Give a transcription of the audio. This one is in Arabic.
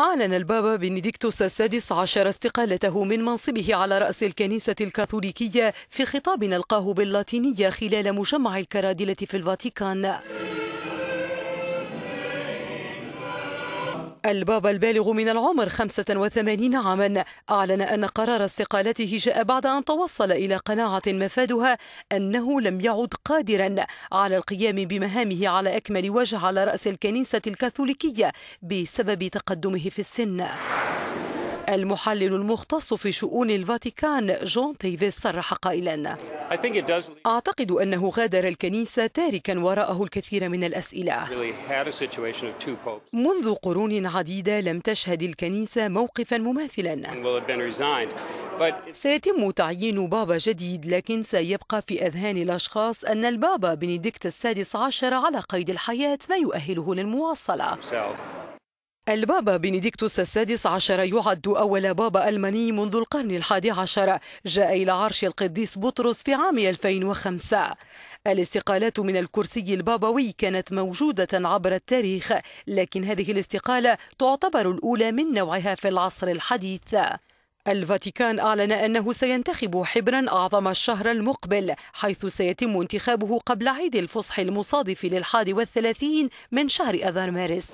أعلن البابا بنديكتوس السادس عشر استقالته من منصبه على رأس الكنيسة الكاثوليكية في خطاب ألقاه باللاتينية خلال مجمع الكرادلة في الفاتيكان البابا البالغ من العمر 85 عاما أعلن أن قرار استقالته جاء بعد أن توصل إلى قناعة مفادها أنه لم يعد قادرا على القيام بمهامه على أكمل وجه على رأس الكنيسة الكاثوليكية بسبب تقدمه في السن المحلل المختص في شؤون الفاتيكان جون تيفيس صرح قائلا أعتقد أنه غادر الكنيسة تاركا وراءه الكثير من الأسئلة منذ قرون عديدة لم تشهد الكنيسة موقفا مماثلا سيتم تعيين بابا جديد لكن سيبقى في أذهان الأشخاص أن البابا بنديكت السادس عشر على قيد الحياة ما يؤهله للمواصلة البابا بنديكتوس السادس عشر يعد أول بابا ألماني منذ القرن الحادي عشر جاء إلى عرش القديس بطرس في عام 2005 الاستقالات من الكرسي البابوي كانت موجودة عبر التاريخ لكن هذه الاستقالة تعتبر الأولى من نوعها في العصر الحديث الفاتيكان أعلن أنه سينتخب حبرا أعظم الشهر المقبل حيث سيتم انتخابه قبل عيد الفصح المصادف للحادي والثلاثين من شهر أذار مارس